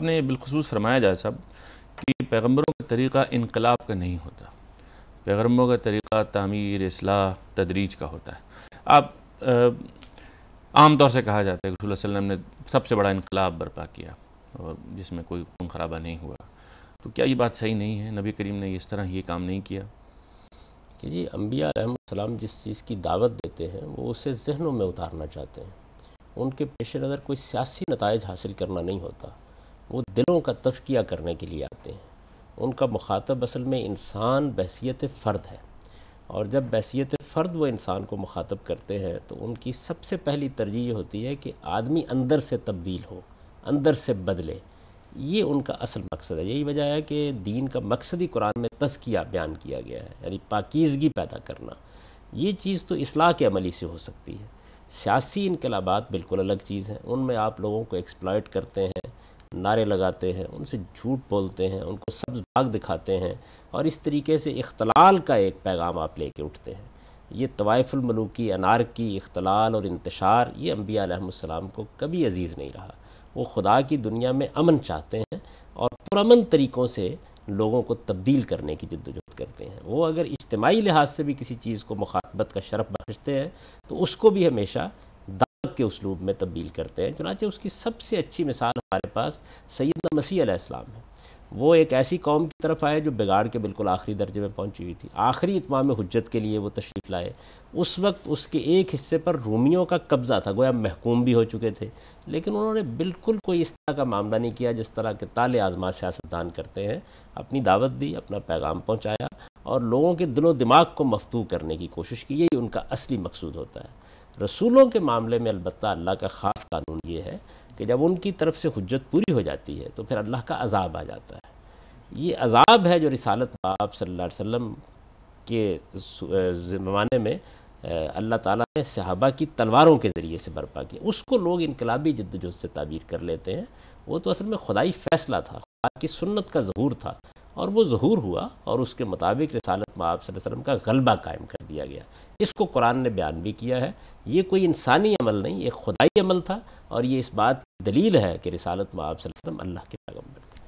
आपने बिलखसूस फरमाया जाए साहब कि पैगम्बरों का तरीक़ा इनकलाब का नहीं होता पैगम्बरों का तरीक़ा तमीर असलाह तदरीज का होता है आप आम तौर से कहा जाता है कि वसल्लम ने सबसे बड़ा इनकलाब बर्पा किया और जिसमें कोई खून खराबा नहीं हुआ तो क्या ये बात सही नहीं है नबी करीम ने इस तरह ये काम नहीं किया कि जी अम्बिया सलाम जिस चीज़ की दावत देते हैं वो उसे जहनों में उतारना चाहते हैं उनके पेश नज़र कोई सियासी नतज हासिल करना नहीं होता वो दिलों का तस्किया करने के लिए आते हैं उनका मुखातब असल में इंसान बहसीत फ़र्द है और जब बहसीत फ़र्द वो इंसान को मुखातब करते हैं तो उनकी सबसे पहली तरजीह होती है कि आदमी अंदर से तब्दील हो अंदर से बदले ये उनका असल मकसद है यही वजह है कि दीन का मकसद ही कुरान में तस्किया बयान किया गया है यानी पाकिजगी पैदा करना ये चीज़ तो असलाह के अमली से हो सकती है सियासी इनकलाबात बिल्कुल अलग चीज़ हैं उनमें आप लोगों को एक्सप्लाइट करते हैं नारे लगाते हैं उनसे झूठ बोलते हैं उनको सब्ज भाग दिखाते हैं और इस तरीके से इख्तलाल का एक पैगाम आप लेके उठते हैं ये तवायफ़ुलमलूकी अनारकी इख्तलाल और इंतशार ये अम्बियाम को कभी अजीज़ नहीं रहा वो खुदा की दुनिया में अमन चाहते हैं और पुरमन तरीक़ों से लोगों को तब्दील करने की जद्दोजहद करते हैं वो अगर इज्तमाही लिहाज से भी किसी चीज़ को मुखातबत का शरफ बख्शते हैं तो उसको भी हमेशा के उसलूब में तब्दील करते हैं चुनाचे उसकी सबसे अच्छी मिसाल हमारे पास सैदना मसीह इस्लाम है वो एक ऐसी कौम की तरफ आए जो बिगाड़ के बिल्कुल आखिरी दर्जे में पहुंची हुई थी आखिरी इतमाम हजत के लिए वो तशरीफ़ लाए उस वक्त उसके एक हिस्से पर रोमियों का कब्ज़ा था गोया महकूम भी हो चुके थे लेकिन उन्होंने बिल्कुल कोई इस तरह का मामला नहीं किया जिस तरह के ताले आजमा सियासतदान करते हैं अपनी दावत दी अपना पैगाम पहुँचाया और लोगों के दिलो दिमाग को मफतू करने की कोशिश की यही उनका असली मकसूद होता है रसूलों के मामले में अलबत् अल्लाह का ख़ास कानून ये है कि जब उनकी तरफ से हजत पूरी हो जाती है तो फिर अल्लाह का अजाब आ जाता है ये अजाब है जो रिसालत बाप सल्ला वम के ज़माने में अल्लाह ताला ने सहाबा की तलवारों के ज़रिए से बर्पा किया उसको लोग इनकलाबी जद्दोजहद से ताबीर कर लेते हैं वो तो असल में खुदाई फ़ैसला था खुदा की सुन्नत का ज़हूर था और वो ज़हूर हुआ और उसके मुताबिक रसालत माब वसल्लम का गलबा कायम कर दिया गया इसको कुरान ने बयान भी किया है ये कोई इंसानी अमल नहीं एक खुदाई अमल था और ये इस बात की दलील है कि रसालत माब वसल्लम अल्लाह के पैगम्बर थे